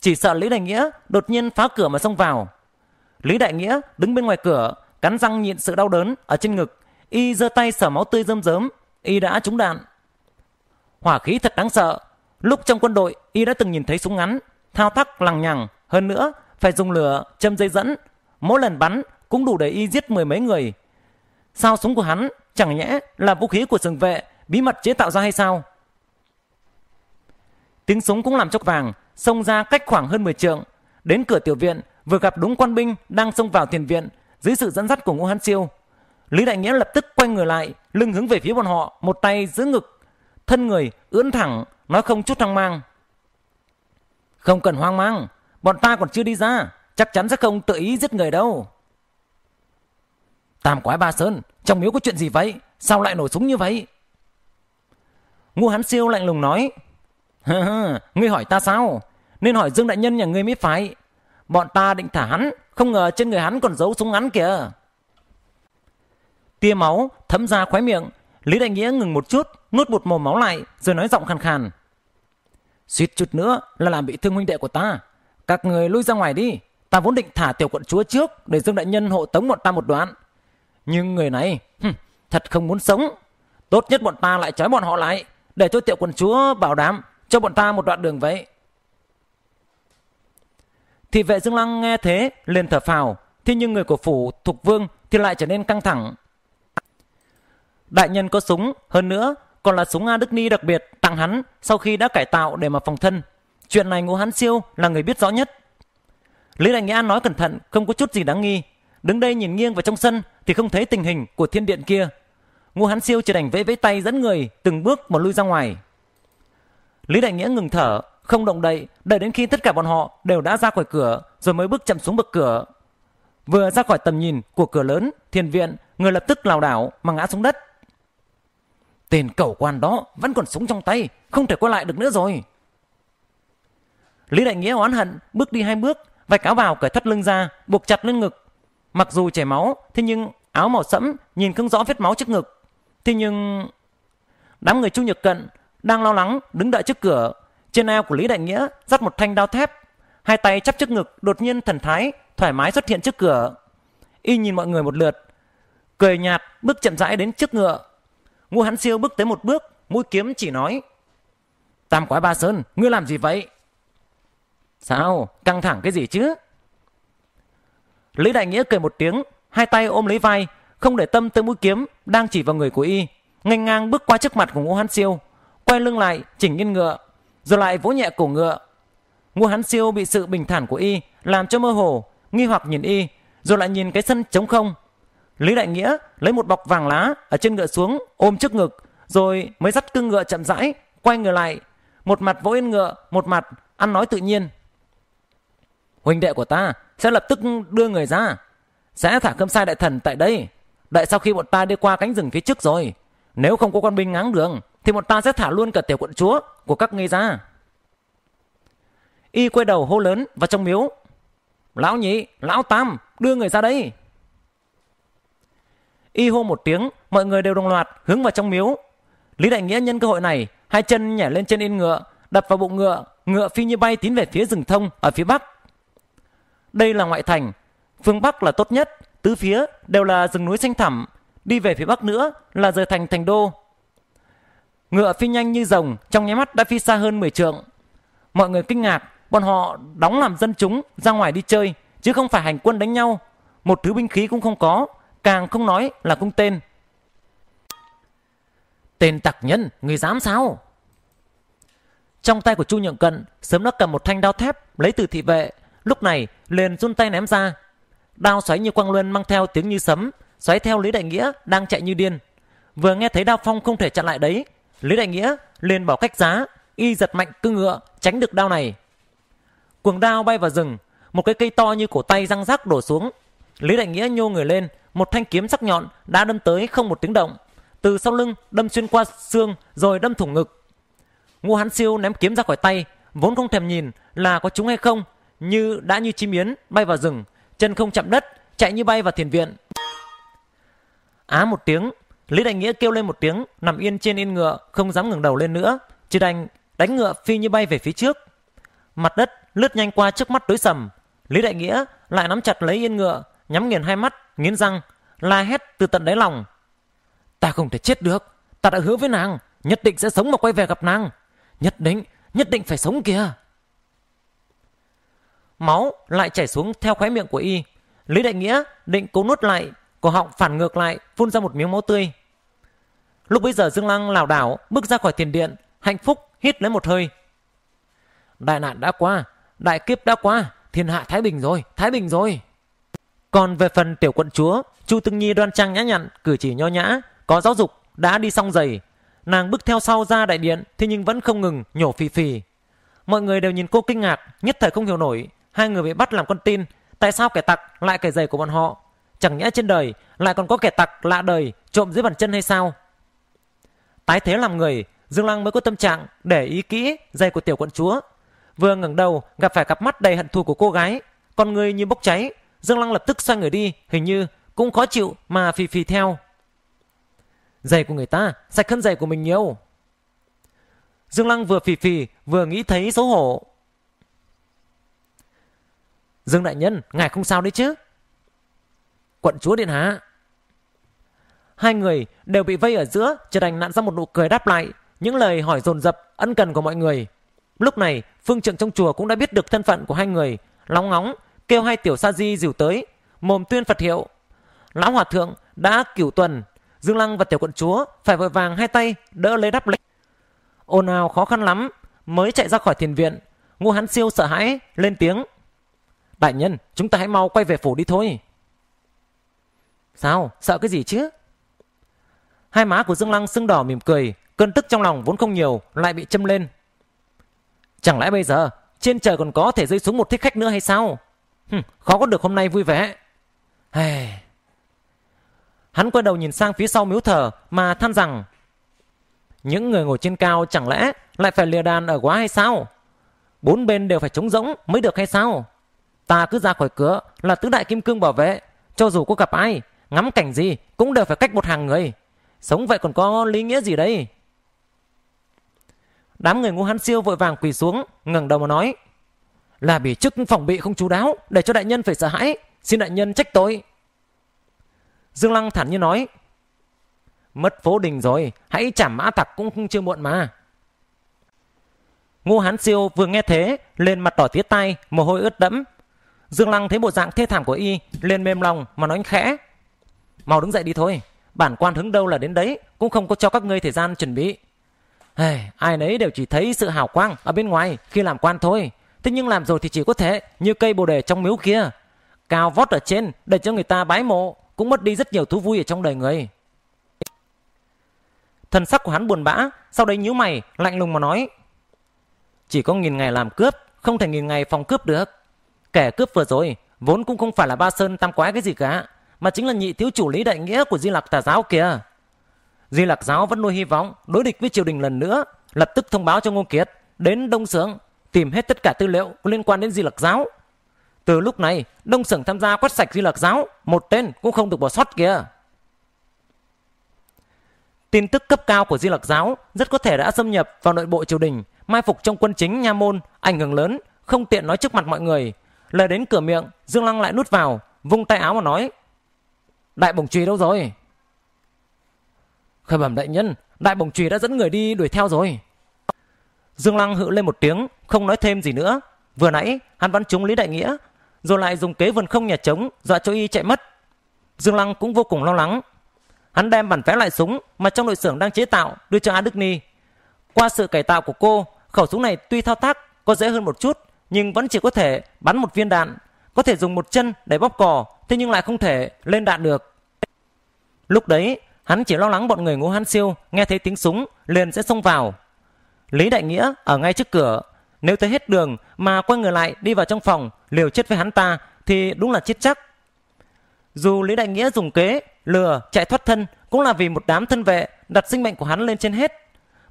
Chỉ sợ Lý Đại Nghĩa đột nhiên phá cửa mà xông vào. Lý Đại Nghĩa đứng bên ngoài cửa, cắn răng nhịn sự đau đớn ở trên ngực, y giơ tay sờ máu tươi rơm rớm, y đã trúng đạn. Hỏa khí thật đáng sợ, lúc trong quân đội y đã từng nhìn thấy súng ngắn, thao tác lằng nhằng, hơn nữa phải dùng lửa châm dây dẫn mỗi lần bắn cũng đủ để y giết mười mấy người. Sao súng của hắn chẳng nhẽ là vũ khí của sừng vệ bí mật chế tạo ra hay sao? Tiếng súng cũng làm cho vàng xông ra cách khoảng hơn 10 trượng, đến cửa tiểu viện vừa gặp đúng quan binh đang xông vào tiền viện dưới sự dẫn dắt của Ngô Hán Siêu. Lý Đại Nghĩa lập tức quay người lại, lưng hướng về phía bọn họ, một tay giữ ngực, thân người ưỡn thẳng, nói không chút hoang mang. Không cần hoang mang, bọn ta còn chưa đi ra chắc chắn sẽ không tự ý giết người đâu. Tam quái ba sơn, trong miếu có chuyện gì vậy? Sao lại nổ súng như vậy? Ngô Hán Siêu lạnh lùng nói. Hơ hơ, ngươi hỏi ta sao? Nên hỏi Dương Đại Nhân nhà ngươi mới phải. Bọn ta định thả hắn, không ngờ trên người hắn còn giấu súng ngắn kìa. Tia máu thấm ra khóe miệng, Lý Đại Nghĩa ngừng một chút, nuốt một mồm máu lại, rồi nói giọng khàn khàn. Suýt chút nữa là làm bị thương huynh đệ của ta. Các người lui ra ngoài đi, ta vốn định thả tiểu quận chúa trước để dương đại nhân hộ tống bọn ta một đoạn nhưng người này hừm, thật không muốn sống tốt nhất bọn ta lại trói bọn họ lại để cho tiểu quận chúa bảo đảm cho bọn ta một đoạn đường vậy thị vệ dương lăng nghe thế liền thở phào thế nhưng người của phủ thục vương thì lại trở nên căng thẳng đại nhân có súng hơn nữa còn là súng a đức ni đặc biệt tặng hắn sau khi đã cải tạo để mà phòng thân chuyện này ngũ hán siêu là người biết rõ nhất Lý Đại nghĩa nói cẩn thận, không có chút gì đáng nghi. Đứng đây nhìn nghiêng vào trong sân thì không thấy tình hình của thiên điện kia. Ngô Hán Siêu chỉ đành vẫy vẫy tay dẫn người từng bước một lui ra ngoài. Lý Đại Nghĩa ngừng thở, không động đậy, đợi đến khi tất cả bọn họ đều đã ra khỏi cửa rồi mới bước chậm xuống bậc cửa. Vừa ra khỏi tầm nhìn của cửa lớn, thiền viện, người lập tức lảo đảo mà ngã xuống đất. Tên cẩu quan đó vẫn còn súng trong tay, không thể quay lại được nữa rồi. Lý Đại Nghĩa oán hận, bước đi hai bước, vạch áo vào cởi thắt lưng ra buộc chặt lên ngực mặc dù chảy máu thế nhưng áo màu sẫm nhìn không rõ vết máu trước ngực thế nhưng đám người chu nhật cận đang lo lắng đứng đợi trước cửa trên eo của lý đại nghĩa dắt một thanh đao thép hai tay chắp trước ngực đột nhiên thần thái thoải mái xuất hiện trước cửa y nhìn mọi người một lượt cười nhạt bước chậm rãi đến trước ngựa ngô hắn siêu bước tới một bước mũi kiếm chỉ nói tam quái ba sơn ngươi làm gì vậy Sao? Căng thẳng cái gì chứ? Lý Đại Nghĩa cười một tiếng, hai tay ôm lấy vai, không để tâm tới mũi kiếm đang chỉ vào người của y, ngang ngang bước qua trước mặt của Ngô Hán Siêu, quay lưng lại, chỉnh yên ngựa, rồi lại vỗ nhẹ cổ ngựa. Ngô Hán Siêu bị sự bình thản của y làm cho mơ hồ, nghi hoặc nhìn y, rồi lại nhìn cái sân trống không. Lý Đại Nghĩa lấy một bọc vàng lá ở trên ngựa xuống, ôm trước ngực, rồi mới dắt cưng ngựa chậm rãi, quay người lại, một mặt vỗ yên ngựa, một mặt ăn nói tự nhiên. Huynh đệ của ta sẽ lập tức đưa người ra. Sẽ thả khâm sai đại thần tại đây. Đợi sau khi bọn ta đi qua cánh rừng phía trước rồi. Nếu không có con binh ngáng đường thì bọn ta sẽ thả luôn cả tiểu quận chúa của các ngươi ra. Y quay đầu hô lớn vào trong miếu. Lão nhị, lão tam, đưa người ra đây. Y hô một tiếng, mọi người đều đồng loạt hướng vào trong miếu. Lý Đại Nghĩa nhân cơ hội này, hai chân nhảy lên trên yên ngựa, đập vào bụng ngựa, ngựa phi như bay tiến về phía rừng thông ở phía bắc. Đây là ngoại thành, phương Bắc là tốt nhất, tứ phía đều là rừng núi xanh thẳm, đi về phía Bắc nữa là rời thành thành đô. Ngựa phi nhanh như rồng, trong nháy mắt đã phi xa hơn 10 trượng. Mọi người kinh ngạc, bọn họ đóng làm dân chúng ra ngoài đi chơi, chứ không phải hành quân đánh nhau. Một thứ binh khí cũng không có, càng không nói là cung tên. Tên tặc nhân, người dám sao? Trong tay của Chu Nhượng Cận sớm đã cầm một thanh đao thép lấy từ thị vệ Lúc này liền run tay ném ra. Đao xoáy như quang luân mang theo tiếng như sấm, xoáy theo Lý Đại Nghĩa đang chạy như điên. Vừa nghe thấy đao phong không thể chặn lại đấy, Lý Đại Nghĩa liền bỏ cách giá, y giật mạnh cương ngựa, tránh được đao này. Cuồng đao bay vào rừng, một cái cây to như cổ tay răng rác đổ xuống. Lý Đại Nghĩa nhô người lên, một thanh kiếm sắc nhọn đã đâm tới không một tiếng động, từ sau lưng đâm xuyên qua xương rồi đâm thủng ngực. Ngô Hán Siêu ném kiếm ra khỏi tay, vốn không thèm nhìn là có chúng hay không, như đã như chim yến bay vào rừng, chân không chạm đất, chạy như bay vào thiền viện. Á một tiếng, Lý Đại Nghĩa kêu lên một tiếng, nằm yên trên yên ngựa, không dám ngẩng đầu lên nữa, chỉ đành đánh ngựa phi như bay về phía trước. Mặt đất lướt nhanh qua trước mắt tối sầm, Lý Đại Nghĩa lại nắm chặt lấy yên ngựa, nhắm nghiền hai mắt, nghiến răng, la hét từ tận đáy lòng. Ta không thể chết được, ta đã hứa với nàng, nhất định sẽ sống mà quay về gặp nàng. Nhất định, nhất định phải sống kìa máu lại chảy xuống theo khóe miệng của y. Lý Đại Nghĩa định cố nuốt lại, cổ họng phản ngược lại, phun ra một miếng máu tươi. Lúc bấy giờ Dương Lăng lảo đảo bước ra khỏi tiền điện, hạnh phúc hít lấy một hơi. Đại nạn đã qua, đại kiếp đã qua, thiên hạ thái bình rồi, thái bình rồi. Còn về phần tiểu quận chúa, Chu Tương Nhi đoan trang nhã nhặn, cử chỉ nho nhã, có giáo dục, đã đi xong giày. Nàng bước theo sau ra đại điện, thế nhưng vẫn không ngừng nhổ phì phì. Mọi người đều nhìn cô kinh ngạc, nhất thời không hiểu nổi, hai người bị bắt làm con tin tại sao kẻ tặc lại cởi giày của bọn họ chẳng nhẽ trên đời lại còn có kẻ tặc lạ đời trộm dưới bàn chân hay sao tái thế làm người dương lăng mới có tâm trạng để ý kỹ giày của tiểu quận chúa vừa ngẩng đầu gặp phải cặp mắt đầy hận thù của cô gái con người như bốc cháy dương lăng lập tức xoay người đi hình như cũng khó chịu mà phì phì theo giày của người ta sạch hơn giày của mình nhiều dương lăng vừa phì phì vừa nghĩ thấy xấu hổ Dương đại nhân, ngài không sao đấy chứ? Quận chúa điện hạ. Hai người đều bị vây ở giữa, chỉ đành nặn ra một nụ cười đáp lại những lời hỏi dồn dập, ân cần của mọi người. Lúc này, phương trượng trong chùa cũng đã biết được thân phận của hai người, lóng ngóng kêu hai tiểu sa di dìu tới, mồm tuyên Phật hiệu. Lão hòa thượng đã cửu tuần, Dương Lăng và tiểu quận chúa phải vội vàng hai tay đỡ lấy đáp lệnh. Ôn ào khó khăn lắm, mới chạy ra khỏi thiền viện, Ngô Hán Siêu sợ hãi lên tiếng. Đại nhân, chúng ta hãy mau quay về phủ đi thôi. Sao, sợ cái gì chứ? Hai má của Dương Lăng sưng đỏ mỉm cười, cơn tức trong lòng vốn không nhiều, lại bị châm lên. Chẳng lẽ bây giờ, trên trời còn có thể rơi xuống một thích khách nữa hay sao? Hừm, khó có được hôm nay vui vẻ. Hề... Hắn quay đầu nhìn sang phía sau miếu thờ mà than rằng Những người ngồi trên cao chẳng lẽ lại phải lìa đàn ở quá hay sao? Bốn bên đều phải trống rỗng mới được hay sao? Ta cứ ra khỏi cửa là tứ đại kim cương bảo vệ. Cho dù có gặp ai, ngắm cảnh gì cũng đều phải cách một hàng người. Sống vậy còn có lý nghĩa gì đây Đám người Ngô hán siêu vội vàng quỳ xuống, ngẩng đầu mà nói. Là bị chức phòng bị không chú đáo, để cho đại nhân phải sợ hãi. Xin đại nhân trách tôi. Dương Lăng thản nhiên nói. Mất phố đình rồi, hãy trả mã tặc cũng không chưa muộn mà. Ngô Hán Siêu vừa nghe thế, lên mặt đỏ tía tay mồ hôi ướt đẫm, Dương Lăng thấy bộ dạng thê thảm của y, lên mềm lòng mà nói khẽ. Mau đứng dậy đi thôi, bản quan hứng đâu là đến đấy, cũng không có cho các ngươi thời gian chuẩn bị. Hey, ai nấy đều chỉ thấy sự hào quang ở bên ngoài khi làm quan thôi. Thế nhưng làm rồi thì chỉ có thể như cây bồ đề trong miếu kia. Cao vót ở trên để cho người ta bái mộ, cũng mất đi rất nhiều thú vui ở trong đời người. Thần sắc của hắn buồn bã, sau đấy nhíu mày, lạnh lùng mà nói. Chỉ có nghìn ngày làm cướp, không thể nghìn ngày phòng cướp được. Kẻ cướp vừa rồi vốn cũng không phải là Ba Sơn Tam Quái cái gì cả, mà chính là nhị thiếu chủ lý đại nghĩa của Di Lạc Tà Giáo kia Di Lạc Giáo vẫn nuôi hy vọng đối địch với triều đình lần nữa, lập tức thông báo cho Ngô Kiệt đến Đông sưởng tìm hết tất cả tư liệu liên quan đến Di Lạc Giáo. Từ lúc này, Đông Sưởng tham gia quét sạch Di Lạc Giáo, một tên cũng không được bỏ sót kia Tin tức cấp cao của Di Lạc Giáo rất có thể đã xâm nhập vào nội bộ triều đình, mai phục trong quân chính nha môn, ảnh hưởng lớn, không tiện nói trước mặt mọi người, Lời đến cửa miệng, Dương Lăng lại nút vào, vung tay áo mà nói. Đại bổng trùy đâu rồi? Khởi bẩm đại nhân, đại bổng trùy đã dẫn người đi đuổi theo rồi. Dương Lăng hự lên một tiếng, không nói thêm gì nữa. Vừa nãy, hắn vẫn trúng Lý Đại Nghĩa, rồi lại dùng kế vườn không nhà trống, dọa cho y chạy mất. Dương Lăng cũng vô cùng lo lắng. Hắn đem bản vẽ lại súng mà trong đội xưởng đang chế tạo đưa cho a Đức Ni. Qua sự cải tạo của cô, khẩu súng này tuy thao tác có dễ hơn một chút nhưng vẫn chỉ có thể bắn một viên đạn, có thể dùng một chân để bóp cò, thế nhưng lại không thể lên đạn được. Lúc đấy, hắn chỉ lo lắng bọn người Ngô Hán Siêu nghe thấy tiếng súng liền sẽ xông vào. Lý Đại Nghĩa ở ngay trước cửa, nếu tới hết đường mà quay người lại đi vào trong phòng liều chết với hắn ta thì đúng là chết chắc. Dù Lý Đại Nghĩa dùng kế lừa chạy thoát thân cũng là vì một đám thân vệ đặt sinh mệnh của hắn lên trên hết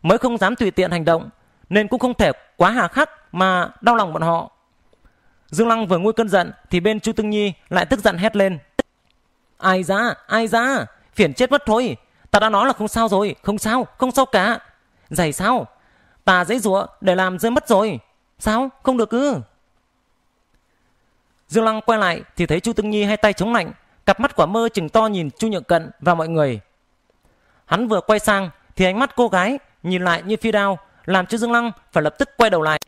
mới không dám tùy tiện hành động nên cũng không thể quá hà khắc mà đau lòng bọn họ. Dương Lăng vừa nguôi cơn giận thì bên Chu Tương Nhi lại tức giận hét lên. Ai ra, ai ra, phiền chết mất thôi. Ta đã nói là không sao rồi, không sao, không sao cả. Giày sao? Ta giấy rủa để làm rơi mất rồi. Sao? Không được ư? Dương Lăng quay lại thì thấy Chu Tương Nhi hai tay chống lạnh, cặp mắt quả mơ chừng to nhìn Chu Nhượng Cận và mọi người. Hắn vừa quay sang thì ánh mắt cô gái nhìn lại như phi đao, làm cho Dương Lăng phải lập tức quay đầu lại.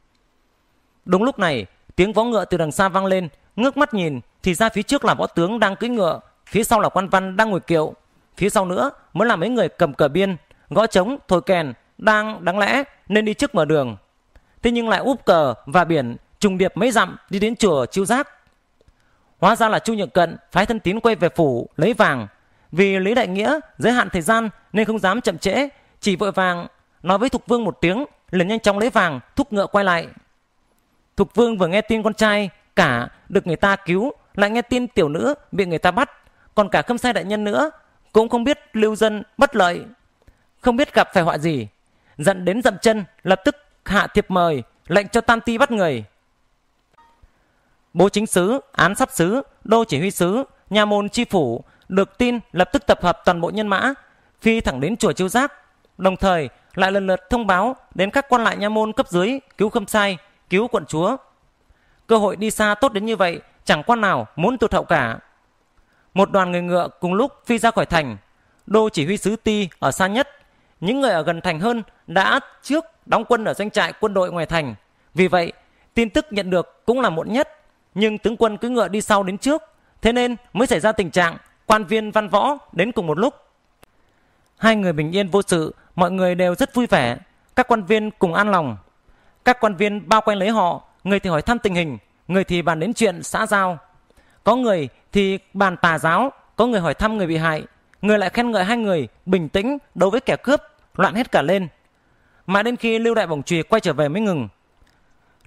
Đúng lúc này, tiếng vó ngựa từ đằng xa vang lên, ngước mắt nhìn thì ra phía trước là võ tướng đang cưỡi ngựa, phía sau là quan văn đang ngồi kiệu, phía sau nữa mới là mấy người cầm cờ biên, gõ trống, thổi kèn, đang đáng lẽ nên đi trước mở đường. Thế nhưng lại úp cờ và biển trùng điệp mấy dặm đi đến chùa chiêu giác. Hóa ra là Chu nhượng Cận phái thân tín quay về phủ lấy vàng. Vì Lý Đại Nghĩa giới hạn thời gian nên không dám chậm trễ, chỉ vội vàng nói với Thục Vương một tiếng, liền nhanh chóng lấy vàng, thúc ngựa quay lại. Thục Vương vừa nghe tin con trai cả được người ta cứu, lại nghe tin tiểu nữ bị người ta bắt, còn cả Khâm Sai đại nhân nữa, cũng không biết lưu dân bất lợi, không biết gặp phải họa gì, giận đến dậm chân, lập tức hạ thiệp mời, lệnh cho Tam Ti bắt người. Bố chính sứ, án sắp sứ, đô chỉ huy sứ, nhà môn chi phủ được tin lập tức tập hợp toàn bộ nhân mã, phi thẳng đến chùa Chiêu Giác, đồng thời lại lần lượt thông báo đến các quan lại nha môn cấp dưới cứu Khâm Sai cứu quận chúa. Cơ hội đi xa tốt đến như vậy, chẳng quan nào muốn tụt hậu cả. Một đoàn người ngựa cùng lúc phi ra khỏi thành. Đô chỉ huy sứ Ti ở xa nhất. Những người ở gần thành hơn đã trước đóng quân ở doanh trại quân đội ngoài thành. Vì vậy, tin tức nhận được cũng là muộn nhất. Nhưng tướng quân cứ ngựa đi sau đến trước. Thế nên mới xảy ra tình trạng quan viên văn võ đến cùng một lúc. Hai người bình yên vô sự, mọi người đều rất vui vẻ. Các quan viên cùng an lòng, các quan viên bao quanh lấy họ, người thì hỏi thăm tình hình, người thì bàn đến chuyện xã giao. Có người thì bàn tà giáo, có người hỏi thăm người bị hại, người lại khen ngợi hai người bình tĩnh đối với kẻ cướp, loạn hết cả lên. Mãi đến khi Lưu Đại Bổng Trùy quay trở về mới ngừng.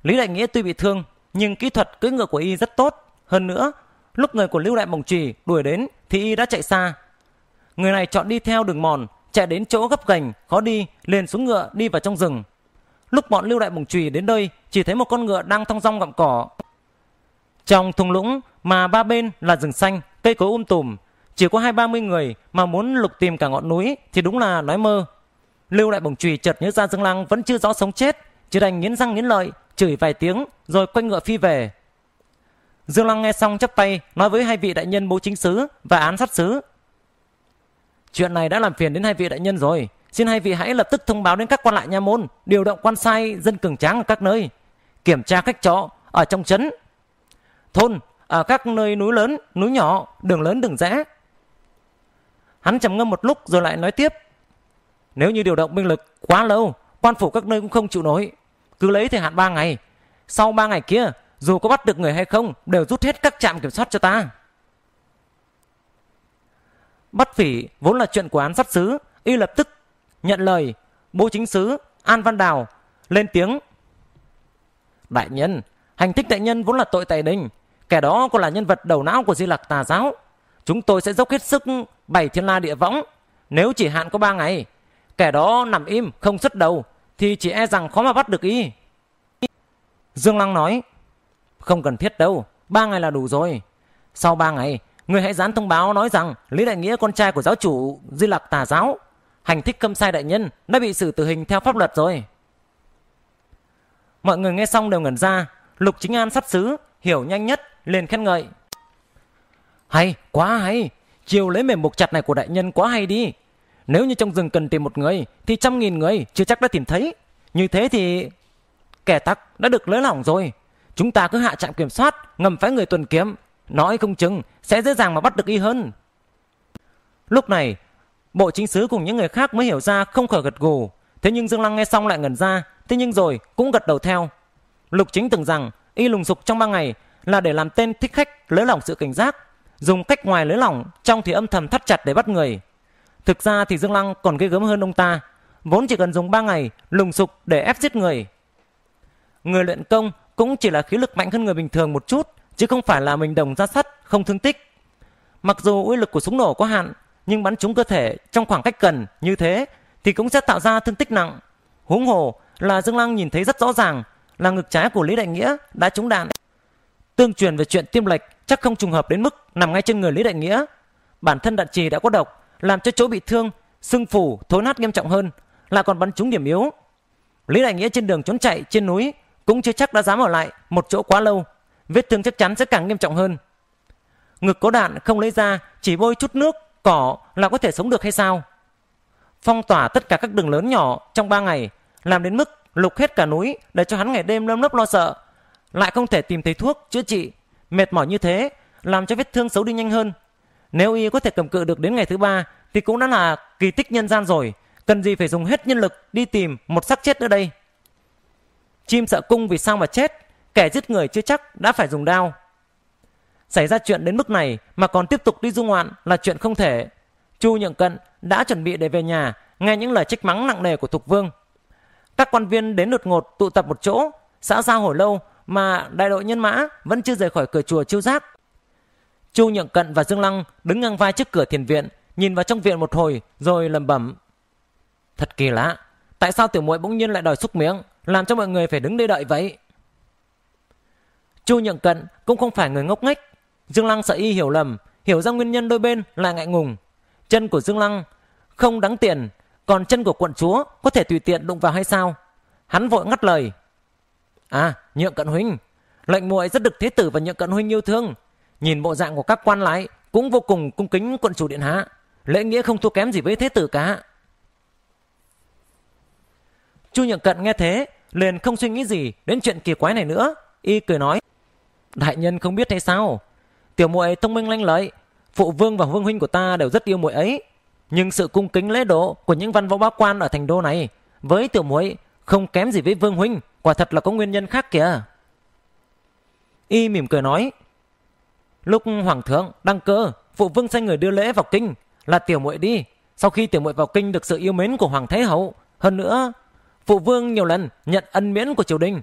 Lý Đại Nghĩa tuy bị thương, nhưng kỹ thuật cưỡi ngựa của y rất tốt. Hơn nữa, lúc người của Lưu Đại Bổng Trùy đuổi đến thì y đã chạy xa. Người này chọn đi theo đường mòn, chạy đến chỗ gấp gành, khó đi, liền xuống ngựa đi vào trong rừng. Lúc bọn Lưu Đại Bổng Trùy đến đây, chỉ thấy một con ngựa đang thong dong gặm cỏ. Trong thung lũng mà ba bên là rừng xanh, cây cối um tùm, chỉ có hai ba mươi người mà muốn lục tìm cả ngọn núi thì đúng là nói mơ. Lưu Đại Bổng Trùy chợt nhớ ra Dương Lăng vẫn chưa rõ sống chết, chỉ đành nghiến răng nghiến lợi, chửi vài tiếng rồi quay ngựa phi về. Dương Lăng nghe xong chắp tay nói với hai vị đại nhân bố chính sứ và án sát sứ. Chuyện này đã làm phiền đến hai vị đại nhân rồi, Xin hai vị hãy lập tức thông báo đến các quan lại nha môn, điều động quan sai dân cường tráng ở các nơi, kiểm tra khách trọ ở trong trấn, thôn, ở các nơi núi lớn, núi nhỏ, đường lớn, đường rẽ. Hắn trầm ngâm một lúc rồi lại nói tiếp. Nếu như điều động binh lực quá lâu, quan phủ các nơi cũng không chịu nổi. Cứ lấy thời hạn 3 ngày. Sau 3 ngày kia, dù có bắt được người hay không, đều rút hết các trạm kiểm soát cho ta. Bắt phỉ vốn là chuyện của án sát xứ, y lập tức nhận lời bố chính sứ an văn đào lên tiếng đại nhân hành thích đại nhân vốn là tội tày đình kẻ đó còn là nhân vật đầu não của di lặc tà giáo chúng tôi sẽ dốc hết sức bày thiên la địa võng nếu chỉ hạn có ba ngày kẻ đó nằm im không xuất đầu thì chỉ e rằng khó mà bắt được y dương lăng nói không cần thiết đâu ba ngày là đủ rồi sau ba ngày người hãy dán thông báo nói rằng lý đại nghĩa con trai của giáo chủ di lặc tà giáo hành thích câm sai đại nhân đã bị xử tử hình theo pháp luật rồi. Mọi người nghe xong đều ngẩn ra, Lục Chính An sắp xứ, hiểu nhanh nhất, liền khen ngợi. Hay, quá hay, chiều lấy mềm buộc chặt này của đại nhân quá hay đi. Nếu như trong rừng cần tìm một người, thì trăm nghìn người chưa chắc đã tìm thấy. Như thế thì kẻ tắc đã được lỡ lỏng rồi. Chúng ta cứ hạ trạm kiểm soát, ngầm phái người tuần kiếm. Nói không chừng, sẽ dễ dàng mà bắt được y hơn. Lúc này, Bộ chính sứ cùng những người khác mới hiểu ra không khỏi gật gù. Thế nhưng Dương Lăng nghe xong lại ngẩn ra, thế nhưng rồi cũng gật đầu theo. Lục chính tưởng rằng y lùng sục trong ba ngày là để làm tên thích khách lới lỏng sự cảnh giác, dùng cách ngoài lới lỏng, trong thì âm thầm thắt chặt để bắt người. Thực ra thì Dương Lăng còn ghê gớm hơn ông ta, vốn chỉ cần dùng ba ngày lùng sục để ép giết người. Người luyện công cũng chỉ là khí lực mạnh hơn người bình thường một chút, chứ không phải là mình đồng ra sắt, không thương tích. Mặc dù uy lực của súng nổ có hạn, nhưng bắn trúng cơ thể trong khoảng cách gần như thế thì cũng sẽ tạo ra thương tích nặng. Huống hồ là Dương Lăng nhìn thấy rất rõ ràng là ngực trái của Lý Đại Nghĩa đã trúng đạn. Tương truyền về chuyện tiêm lệch chắc không trùng hợp đến mức nằm ngay trên người Lý Đại Nghĩa. Bản thân đạn trì đã có độc, làm cho chỗ bị thương, sưng phủ, thối nát nghiêm trọng hơn, Là còn bắn trúng điểm yếu. Lý Đại Nghĩa trên đường trốn chạy trên núi cũng chưa chắc đã dám ở lại một chỗ quá lâu, vết thương chắc chắn sẽ càng nghiêm trọng hơn. Ngực có đạn không lấy ra, chỉ bôi chút nước Cỏ là có thể sống được hay sao? Phong tỏa tất cả các đường lớn nhỏ trong ba ngày, làm đến mức lục hết cả núi để cho hắn ngày đêm lâm lớp lo sợ. Lại không thể tìm thấy thuốc, chữa trị. Mệt mỏi như thế, làm cho vết thương xấu đi nhanh hơn. Nếu y có thể cầm cự được đến ngày thứ ba thì cũng đã là kỳ tích nhân gian rồi. Cần gì phải dùng hết nhân lực đi tìm một xác chết nữa đây? Chim sợ cung vì sao mà chết? Kẻ giết người chưa chắc đã phải dùng đao xảy ra chuyện đến mức này mà còn tiếp tục đi du ngoạn là chuyện không thể. Chu Nhượng Cận đã chuẩn bị để về nhà, nghe những lời trách mắng nặng nề của Thục Vương. Các quan viên đến đột ngột tụ tập một chỗ, xã giao hồi lâu mà đại đội nhân mã vẫn chưa rời khỏi cửa chùa Chiêu Giác. Chu Nhượng Cận và Dương Lăng đứng ngang vai trước cửa thiền viện, nhìn vào trong viện một hồi rồi lẩm bẩm. Thật kỳ lạ, tại sao tiểu muội bỗng nhiên lại đòi xúc miệng làm cho mọi người phải đứng đây đợi vậy? Chu Nhượng Cận cũng không phải người ngốc nghếch, Dương Lăng sợ y hiểu lầm, hiểu ra nguyên nhân đôi bên là ngại ngùng. Chân của Dương Lăng không đáng tiền, còn chân của quận chúa có thể tùy tiện đụng vào hay sao? Hắn vội ngắt lời. À, nhượng cận huynh, lệnh muội rất được thế tử và nhượng cận huynh yêu thương. Nhìn bộ dạng của các quan lái cũng vô cùng cung kính quận chủ điện hạ. Lễ nghĩa không thua kém gì với thế tử cả. Chu nhượng cận nghe thế, liền không suy nghĩ gì đến chuyện kỳ quái này nữa. Y cười nói, đại nhân không biết hay sao, tiểu muội thông minh lanh lợi phụ vương và vương huynh của ta đều rất yêu muội ấy nhưng sự cung kính lễ độ của những văn võ bá quan ở thành đô này với tiểu muội không kém gì với vương huynh quả thật là có nguyên nhân khác kìa y mỉm cười nói lúc hoàng thượng đăng cơ phụ vương sai người đưa lễ vào kinh là tiểu muội đi sau khi tiểu muội vào kinh được sự yêu mến của hoàng thái hậu hơn nữa phụ vương nhiều lần nhận ân miễn của triều đình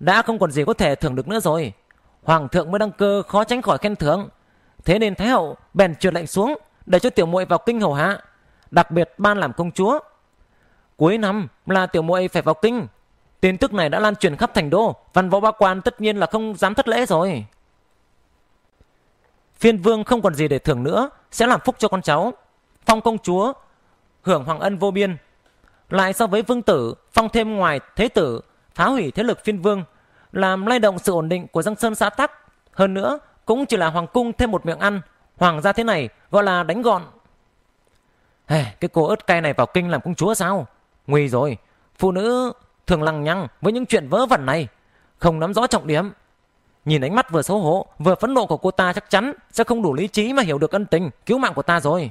đã không còn gì có thể thưởng được nữa rồi hoàng thượng mới đăng cơ khó tránh khỏi khen thưởng thế nên thái hậu bèn truyền lệnh xuống để cho tiểu muội vào kinh hầu hạ đặc biệt ban làm công chúa cuối năm là tiểu muội phải vào kinh tin tức này đã lan truyền khắp thành đô văn võ ba quan tất nhiên là không dám thất lễ rồi phiên vương không còn gì để thưởng nữa sẽ làm phúc cho con cháu phong công chúa hưởng hoàng ân vô biên lại so với vương tử phong thêm ngoài thế tử phá hủy thế lực phiên vương làm lay động sự ổn định của răng sơn xã Tắc. Hơn nữa, cũng chỉ là hoàng cung thêm một miệng ăn. Hoàng gia thế này gọi là đánh gọn. Hey, cái cô ớt cay này vào kinh làm công chúa sao? Nguy rồi, phụ nữ thường lằng nhằng với những chuyện vớ vẩn này. Không nắm rõ trọng điểm. Nhìn ánh mắt vừa xấu hổ, vừa phẫn nộ của cô ta chắc chắn sẽ không đủ lý trí mà hiểu được ân tình, cứu mạng của ta rồi.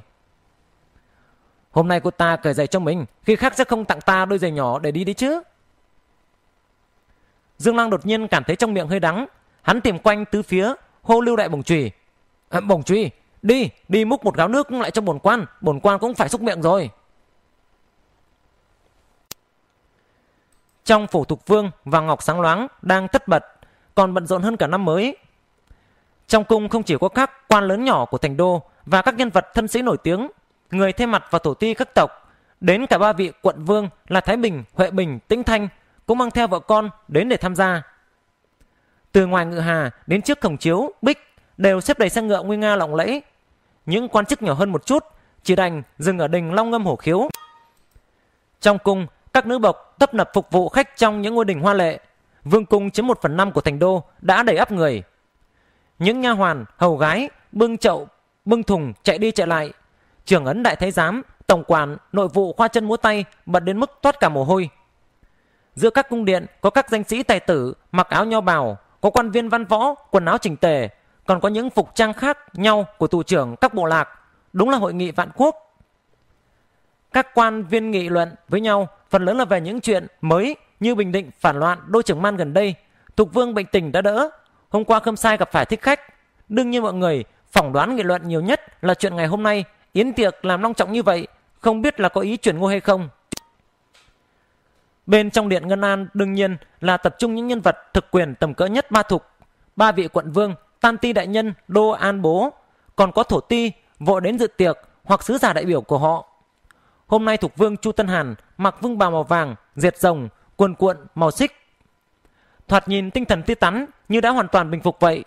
Hôm nay cô ta cởi giày cho mình, khi khác sẽ không tặng ta đôi giày nhỏ để đi đấy chứ. Dương Lang đột nhiên cảm thấy trong miệng hơi đắng, hắn tìm quanh tứ phía, hô Lưu Đại Bổng Trùy. À, Bổng Trùy, đi, đi múc một gáo nước lại cho bổn quan, bổn quan cũng phải xúc miệng rồi. Trong phủ Thục Vương và Ngọc Sáng Loáng đang tất bật, còn bận rộn hơn cả năm mới. Trong cung không chỉ có các quan lớn nhỏ của thành đô và các nhân vật thân sĩ nổi tiếng, người thay mặt và tổ ti các tộc, đến cả ba vị quận vương là Thái Bình, Huệ Bình, Tĩnh Thanh cũng mang theo vợ con đến để tham gia. Từ ngoài ngựa hà đến trước cổng chiếu, bích đều xếp đầy xe ngựa nguy nga lộng lẫy. Những quan chức nhỏ hơn một chút chỉ đành dừng ở đình long ngâm hổ khiếu. Trong cung, các nữ bộc tấp nập phục vụ khách trong những ngôi đình hoa lệ. Vương cung chiếm một phần năm của thành đô đã đầy ắp người. Những nha hoàn, hầu gái, bưng chậu, bưng thùng chạy đi chạy lại. Trưởng ấn đại thái giám, tổng quản, nội vụ khoa chân múa tay bật đến mức toát cả mồ hôi. Giữa các cung điện có các danh sĩ tài tử mặc áo nho bào, có quan viên văn võ, quần áo chỉnh tề, còn có những phục trang khác nhau của tù trưởng các bộ lạc. Đúng là hội nghị vạn quốc. Các quan viên nghị luận với nhau phần lớn là về những chuyện mới như Bình Định phản loạn đô trưởng Man gần đây. Tục vương bệnh tình đã đỡ. Hôm qua Khâm Sai gặp phải thích khách. Đương nhiên mọi người phỏng đoán nghị luận nhiều nhất là chuyện ngày hôm nay. Yến tiệc làm long trọng như vậy, không biết là có ý chuyển ngôi hay không. Bên trong Điện Ngân An đương nhiên là tập trung những nhân vật thực quyền tầm cỡ nhất ba thục. Ba vị quận vương, Tam Ti Đại Nhân, Đô An Bố, còn có Thổ Ti, vội đến dự tiệc hoặc sứ giả đại biểu của họ. Hôm nay thuộc vương Chu Tân Hàn mặc vương bào màu vàng, diệt rồng, quần cuộn, màu xích. Thoạt nhìn tinh thần tươi tắn như đã hoàn toàn bình phục vậy.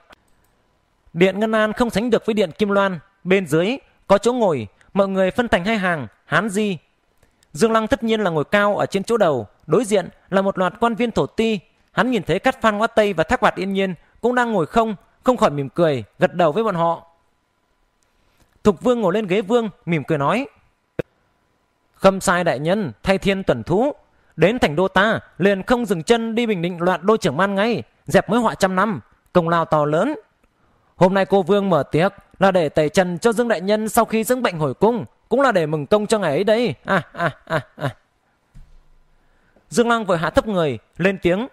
Điện Ngân An không sánh được với điện Kim Loan. Bên dưới có chỗ ngồi, mọi người phân thành hai hàng, Hán Di, Dương Lăng tất nhiên là ngồi cao ở trên chỗ đầu, đối diện là một loạt quan viên thổ ti. Hắn nhìn thấy Cát Phan Ngoa Tây và Thác Bạt Yên Nhiên cũng đang ngồi không, không khỏi mỉm cười, gật đầu với bọn họ. Thục Vương ngồi lên ghế vương, mỉm cười nói. Khâm sai đại nhân, thay thiên tuẩn thú. Đến thành đô ta, liền không dừng chân đi bình định loạn đô trưởng man ngay, dẹp mối họa trăm năm, công lao to lớn. Hôm nay cô Vương mở tiệc là để tẩy trần cho Dương Đại Nhân sau khi dưỡng bệnh hồi cung, cũng là để mừng công cho ngày ấy đấy. À, à, à, à. Dương Lăng vội hạ thấp người, lên tiếng.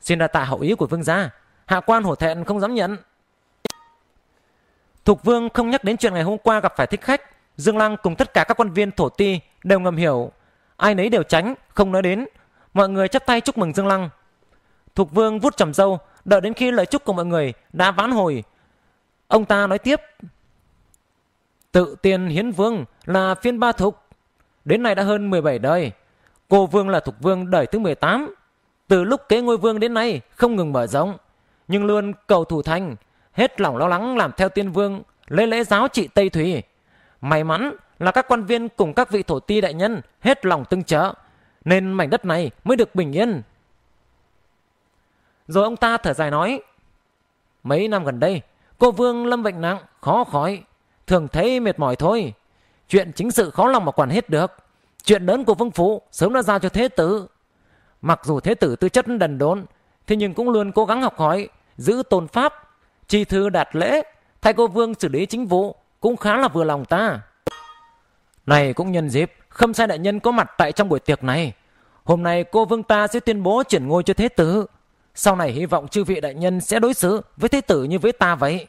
Xin đa tạ hậu ý của vương gia. Hạ quan hổ thẹn không dám nhận. Thục vương không nhắc đến chuyện ngày hôm qua gặp phải thích khách. Dương Lăng cùng tất cả các quan viên thổ ti đều ngầm hiểu. Ai nấy đều tránh, không nói đến. Mọi người chắp tay chúc mừng Dương Lăng. Thục vương vút trầm dâu, đợi đến khi lời chúc của mọi người đã vãn hồi. Ông ta nói tiếp. Tự tiên hiến vương là phiên ba thục. Đến nay đã hơn 17 đời. Cô vương là thục vương đời thứ 18. Từ lúc kế ngôi vương đến nay không ngừng mở rộng. Nhưng luôn cầu thủ thành. Hết lòng lo lắng làm theo tiên vương. Lấy lễ giáo trị Tây Thủy. May mắn là các quan viên cùng các vị thổ ti đại nhân hết lòng tương trợ. Nên mảnh đất này mới được bình yên. Rồi ông ta thở dài nói. Mấy năm gần đây, cô Vương lâm bệnh nặng, khó khói thường thấy mệt mỏi thôi. Chuyện chính sự khó lòng mà quản hết được. Chuyện lớn của Vương Phủ sớm đã giao cho Thế Tử. Mặc dù Thế Tử tư chất đần đốn, thế nhưng cũng luôn cố gắng học hỏi, giữ tôn pháp, chi thư đạt lễ, thay cô Vương xử lý chính vụ cũng khá là vừa lòng ta. Này cũng nhân dịp, khâm sai đại nhân có mặt tại trong buổi tiệc này. Hôm nay cô Vương ta sẽ tuyên bố chuyển ngôi cho Thế Tử. Sau này hy vọng chư vị đại nhân sẽ đối xử với Thế Tử như với ta vậy.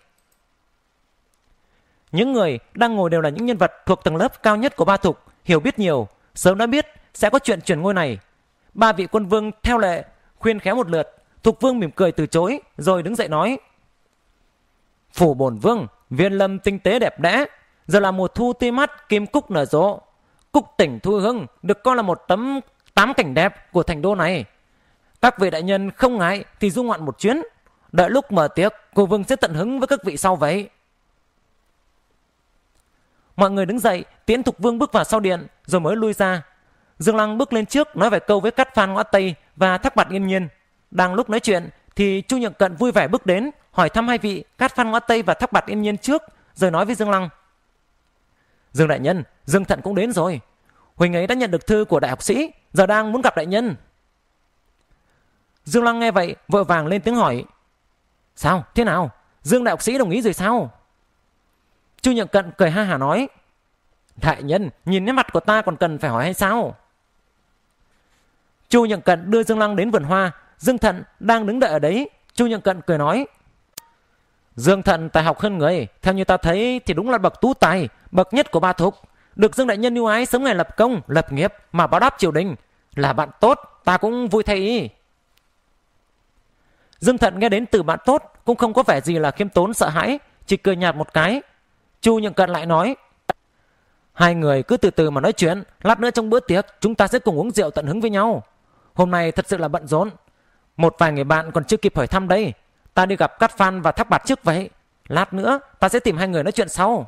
Những người đang ngồi đều là những nhân vật thuộc tầng lớp cao nhất của ba thục, hiểu biết nhiều, sớm đã biết sẽ có chuyện chuyển ngôi này. Ba vị quân vương theo lệ khuyên khéo một lượt, thục vương mỉm cười từ chối rồi đứng dậy nói: "Phủ bổn vương, viên lâm tinh tế đẹp đẽ, giờ là mùa thu tươi mắt kim cúc nở rộ. Cúc tỉnh thu hưng được coi là một tấm tám cảnh đẹp của thành đô này. Các vị đại nhân không ngại thì du ngoạn một chuyến, đợi lúc mở tiệc, cô vương sẽ tận hứng với các vị sau vậy." Mọi người đứng dậy, Tiễn Thục Vương bước vào sau điện rồi mới lui ra. Dương Lăng bước lên trước nói vài câu với Cát Phan Ngõ Tây và Thác Bạt Yên Nhiên. Đang lúc nói chuyện thì Chu Nhượng Cận vui vẻ bước đến hỏi thăm hai vị Cát Phan Ngõ Tây và Thác Bạt Yên Nhiên trước rồi nói với Dương Lăng. Dương đại nhân, Dương Thận cũng đến rồi. Huỳnh ấy đã nhận được thư của đại học sĩ, giờ đang muốn gặp đại nhân. Dương Lăng nghe vậy, vội vàng lên tiếng hỏi. Sao? Thế nào? Dương đại học sĩ đồng ý rồi sao? Chu Nhượng Cận cười ha hả nói. Đại nhân, nhìn nét mặt của ta còn cần phải hỏi hay sao? Chu Nhượng Cận đưa Dương Lăng đến vườn hoa. Dương Thận đang đứng đợi ở đấy. Chu Nhượng Cận cười nói. Dương Thận tài học hơn người. Theo như ta thấy thì đúng là bậc tú tài, bậc nhất của ba thục. Được Dương Đại Nhân ưu ái sớm ngày lập công, lập nghiệp mà báo đáp triều đình. Là bạn tốt, ta cũng vui thay ý. Dương Thận nghe đến từ bạn tốt cũng không có vẻ gì là khiêm tốn sợ hãi, chỉ cười nhạt một cái Chu Nhượng Cận lại nói Hai người cứ từ từ mà nói chuyện Lát nữa trong bữa tiệc chúng ta sẽ cùng uống rượu tận hứng với nhau Hôm nay thật sự là bận rộn Một vài người bạn còn chưa kịp hỏi thăm đây Ta đi gặp Cát Phan và Thác Bạt trước vậy Lát nữa ta sẽ tìm hai người nói chuyện sau